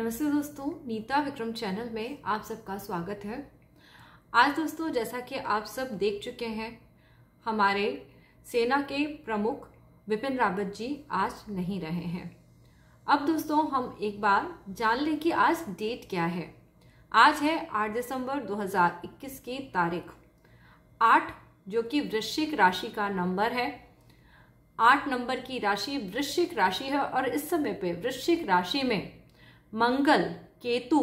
नमस्ते दोस्तों नीता विक्रम चैनल में आप सबका स्वागत है आज दोस्तों जैसा कि आप सब देख चुके हैं हमारे सेना के प्रमुख विपिन रावत जी आज नहीं रहे हैं अब दोस्तों हम एक बार जान लें कि आज डेट क्या है आज है 8 दिसंबर 2021 की तारीख 8 जो कि वृश्चिक राशि का नंबर है आठ नंबर की राशि वृश्चिक राशि है और इस समय पे वृश्चिक राशि में मंगल केतु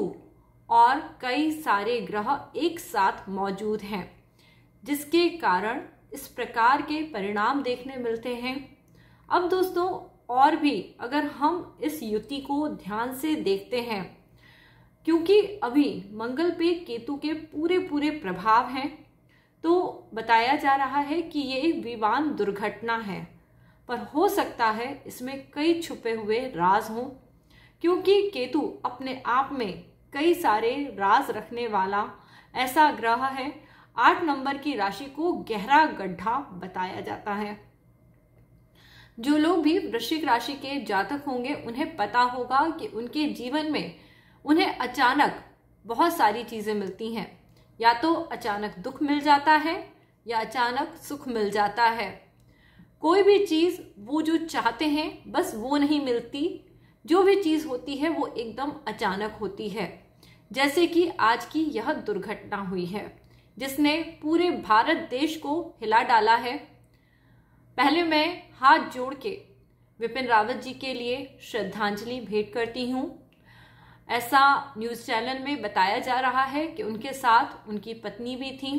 और कई सारे ग्रह एक साथ मौजूद हैं जिसके कारण इस प्रकार के परिणाम देखने मिलते हैं अब दोस्तों और भी अगर हम इस युति को ध्यान से देखते हैं क्योंकि अभी मंगल पे केतु के पूरे पूरे प्रभाव हैं तो बताया जा रहा है कि ये विमान दुर्घटना है पर हो सकता है इसमें कई छुपे हुए राज हों क्योंकि केतु अपने आप में कई सारे राज रखने वाला ऐसा ग्रह है आठ नंबर की राशि को गहरा गड्ढा बताया जाता है जो लोग भी वृश्चिक राशि के जातक होंगे उन्हें पता होगा कि उनके जीवन में उन्हें अचानक बहुत सारी चीज़ें मिलती हैं या तो अचानक दुख मिल जाता है या अचानक सुख मिल जाता है कोई भी चीज़ वो जो चाहते हैं बस वो नहीं मिलती जो भी चीज़ होती है वो एकदम अचानक होती है जैसे कि आज की यह दुर्घटना हुई है जिसने पूरे भारत देश को हिला डाला है पहले मैं हाथ जोड़ के विपिन रावत जी के लिए श्रद्धांजलि भेंट करती हूँ ऐसा न्यूज़ चैनल में बताया जा रहा है कि उनके साथ उनकी पत्नी भी थी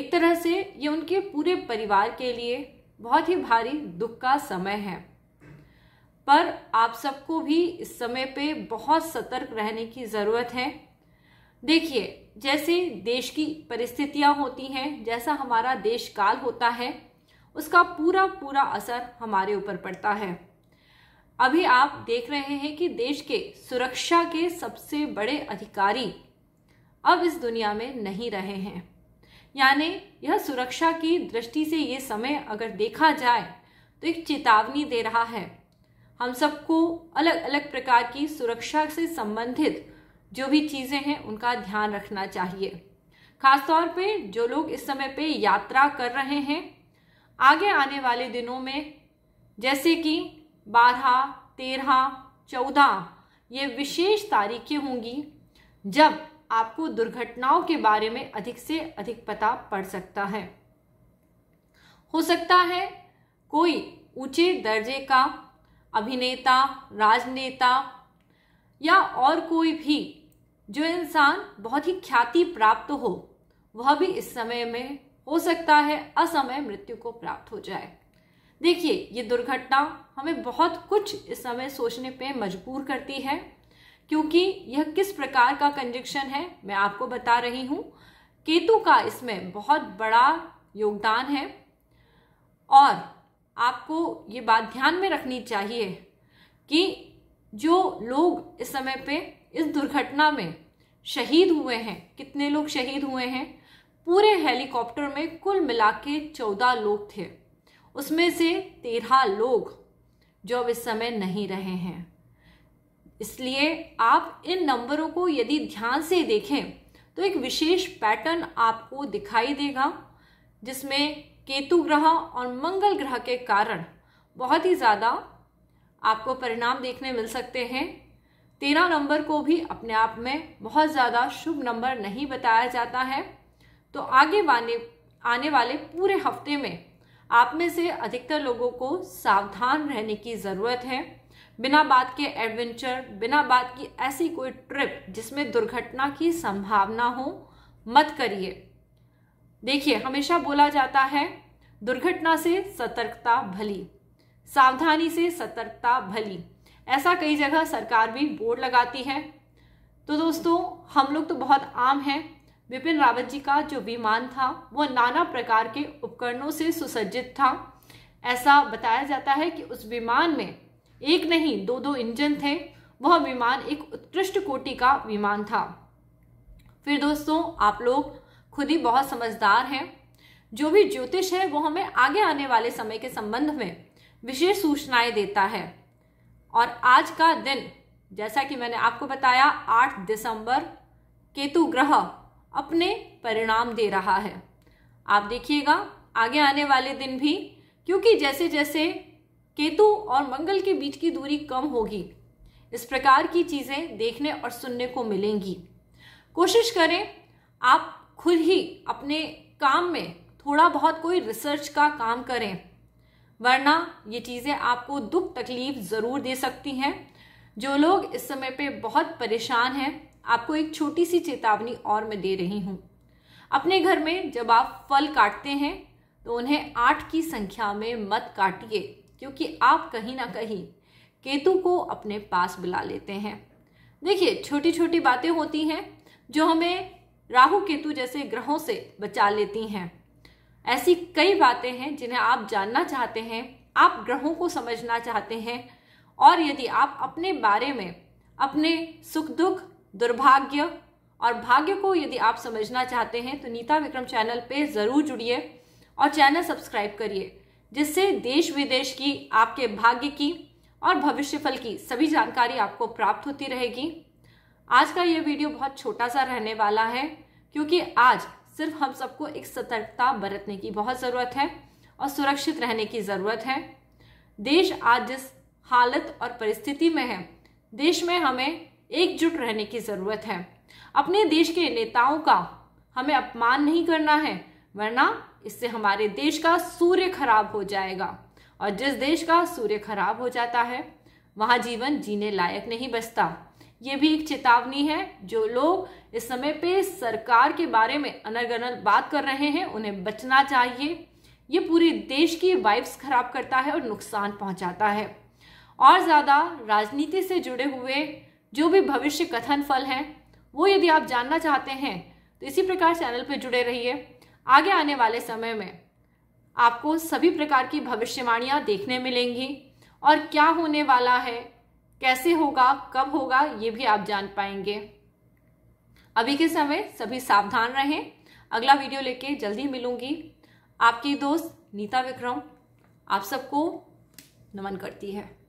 एक तरह से ये उनके पूरे परिवार के लिए बहुत ही भारी दुख का समय है पर आप सबको भी इस समय पे बहुत सतर्क रहने की ज़रूरत है देखिए जैसे देश की परिस्थितियां होती हैं जैसा हमारा देश काल होता है उसका पूरा पूरा असर हमारे ऊपर पड़ता है अभी आप देख रहे हैं कि देश के सुरक्षा के सबसे बड़े अधिकारी अब इस दुनिया में नहीं रहे हैं यानी यह सुरक्षा की दृष्टि से ये समय अगर देखा जाए तो एक चेतावनी दे रहा है हम सबको अलग अलग प्रकार की सुरक्षा से संबंधित जो भी चीज़ें हैं उनका ध्यान रखना चाहिए खासतौर पे जो लोग इस समय पे यात्रा कर रहे हैं आगे आने वाले दिनों में जैसे कि बारह तेरह चौदह ये विशेष तारीखें होंगी जब आपको दुर्घटनाओं के बारे में अधिक से अधिक पता पड़ सकता है हो सकता है कोई ऊंचे दर्जे का अभिनेता राजनेता या और कोई भी जो इंसान बहुत ही ख्याति प्राप्त हो वह भी इस समय में हो सकता है असमय मृत्यु को प्राप्त हो जाए देखिए ये दुर्घटना हमें बहुत कुछ इस समय सोचने पे मजबूर करती है क्योंकि यह किस प्रकार का कंजक्शन है मैं आपको बता रही हूँ केतु का इसमें बहुत बड़ा योगदान है और आपको ये बात ध्यान में रखनी चाहिए कि जो लोग इस समय पे इस दुर्घटना में शहीद हुए हैं कितने लोग शहीद हुए हैं पूरे हेलीकॉप्टर में कुल मिला के चौदह लोग थे उसमें से तेरह लोग जो अब इस समय नहीं रहे हैं इसलिए आप इन नंबरों को यदि ध्यान से देखें तो एक विशेष पैटर्न आपको दिखाई देगा जिसमें केतु ग्रह और मंगल ग्रह के कारण बहुत ही ज़्यादा आपको परिणाम देखने मिल सकते हैं तेरह नंबर को भी अपने आप में बहुत ज़्यादा शुभ नंबर नहीं बताया जाता है तो आगे वाले आने वाले पूरे हफ्ते में आप में से अधिकतर लोगों को सावधान रहने की ज़रूरत है बिना बात के एडवेंचर बिना बात की ऐसी कोई ट्रिप जिसमें दुर्घटना की संभावना हो मत करिए देखिए हमेशा बोला जाता है दुर्घटना से सतर्कता भली सावधानी से सतर्कता भली ऐसा कई जगह सरकार भी बोर्ड लगाती है तो दोस्तों हम लोग तो बहुत आम हैं विपिन रावत जी का जो विमान था वो नाना प्रकार के उपकरणों से सुसज्जित था ऐसा बताया जाता है कि उस विमान में एक नहीं दो दो इंजन थे वह विमान एक उत्कृष्ट कोटि का विमान था फिर दोस्तों आप लोग खुद ही बहुत समझदार हैं जो भी ज्योतिष है वो हमें आगे आने वाले समय के संबंध में विशेष सूचनाएं देता है और आज का दिन जैसा कि मैंने आपको बताया 8 दिसंबर केतु ग्रह अपने परिणाम दे रहा है आप देखिएगा आगे आने वाले दिन भी क्योंकि जैसे जैसे केतु और मंगल के बीच की दूरी कम होगी इस प्रकार की चीज़ें देखने और सुनने को मिलेंगी कोशिश करें आप खुद ही अपने काम में थोड़ा बहुत कोई रिसर्च का काम करें वरना ये चीज़ें आपको दुख तकलीफ ज़रूर दे सकती हैं जो लोग इस समय पे बहुत परेशान हैं आपको एक छोटी सी चेतावनी और मैं दे रही हूँ अपने घर में जब आप फल काटते हैं तो उन्हें आठ की संख्या में मत काटिए क्योंकि आप कहीं ना कहीं केतु को अपने पास बुला लेते हैं देखिए छोटी छोटी बातें होती हैं जो हमें राहु केतु जैसे ग्रहों से बचा लेती हैं ऐसी कई बातें हैं जिन्हें आप जानना चाहते हैं आप ग्रहों को समझना चाहते हैं और यदि आप अपने बारे में अपने सुख दुख दुर्भाग्य और भाग्य को यदि आप समझना चाहते हैं तो नीता विक्रम चैनल पे ज़रूर जुड़िए और चैनल सब्सक्राइब करिए जिससे देश विदेश की आपके भाग्य की और भविष्यफल की सभी जानकारी आपको प्राप्त होती रहेगी आज का ये वीडियो बहुत छोटा सा रहने वाला है क्योंकि आज सिर्फ हम सबको एक सतर्कता बरतने की बहुत ज़रूरत है और सुरक्षित रहने की ज़रूरत है देश आज जिस हालत और परिस्थिति में है देश में हमें एकजुट रहने की ज़रूरत है अपने देश के नेताओं का हमें अपमान नहीं करना है वरना इससे हमारे देश का सूर्य खराब हो जाएगा और जिस देश का सूर्य खराब हो जाता है वहाँ जीवन जीने लायक नहीं बचता ये भी एक चेतावनी है जो लोग इस समय पे सरकार के बारे में अनगनल बात कर रहे हैं उन्हें बचना चाहिए ये पूरे देश की वाइब्स खराब करता है और नुकसान पहुंचाता है और ज़्यादा राजनीति से जुड़े हुए जो भी भविष्य कथन फल हैं वो यदि आप जानना चाहते हैं तो इसी प्रकार चैनल पर जुड़े रहिए आगे आने वाले समय में आपको सभी प्रकार की भविष्यवाणियाँ देखने मिलेंगी और क्या होने वाला है कैसे होगा कब होगा ये भी आप जान पाएंगे अभी के समय सभी सावधान रहें अगला वीडियो लेके जल्दी मिलूंगी आपकी दोस्त नीता विक्रम आप सबको नमन करती है